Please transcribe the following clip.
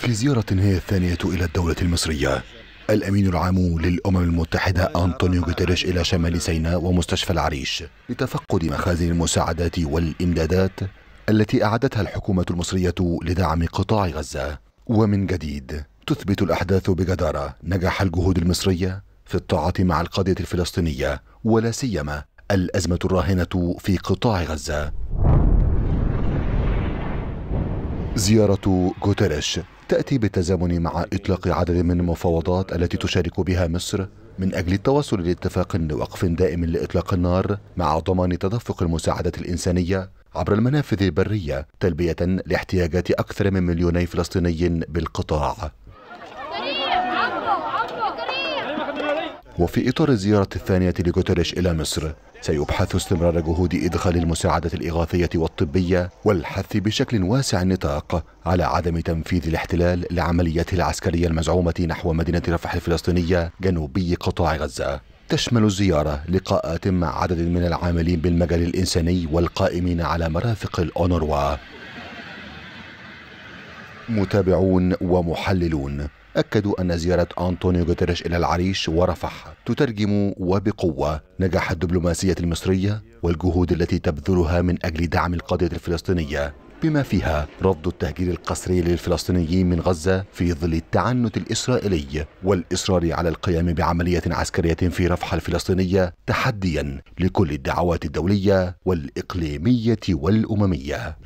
في زيارة هي الثانية إلى الدولة المصرية الأمين العام للأمم المتحدة أنطونيو غوتيريش إلى شمال سيناء ومستشفى العريش لتفقد مخازن المساعدات والإمدادات التي أعدتها الحكومة المصرية لدعم قطاع غزة ومن جديد تثبت الأحداث بجدارة نجاح الجهود المصرية في الطاعة مع القضية الفلسطينية ولا سيما الأزمة الراهنة في قطاع غزة زيارة غوتيريش تأتي بالتزامن مع إطلاق عدد من المفاوضات التي تشارك بها مصر من أجل التوصل لاتفاق لوقف دائم لإطلاق النار مع ضمان تدفق المساعدة الإنسانية عبر المنافذ البرية تلبية لاحتياجات أكثر من مليوني فلسطيني بالقطاع وفي إطار الزيارة الثانية لجوتريش إلى مصر سيبحث استمرار جهود إدخال المساعدة الإغاثية والطبية والحث بشكل واسع النطاق على عدم تنفيذ الاحتلال لعملياته العسكرية المزعومة نحو مدينة رفح الفلسطينية جنوبي قطاع غزة تشمل الزيارة لقاءات مع عدد من العاملين بالمجال الإنساني والقائمين على مرافق الأونروا متابعون ومحللون أكدوا أن زيارة أنطونيو غوتيريش إلى العريش ورفح تترجم وبقوة نجاح الدبلوماسية المصرية والجهود التي تبذلها من أجل دعم القضية الفلسطينية بما فيها رفض التهجير القسري للفلسطينيين من غزة في ظل التعنت الإسرائيلي والإصرار على القيام بعملية عسكرية في رفح الفلسطينية تحديا لكل الدعوات الدولية والإقليمية والأممية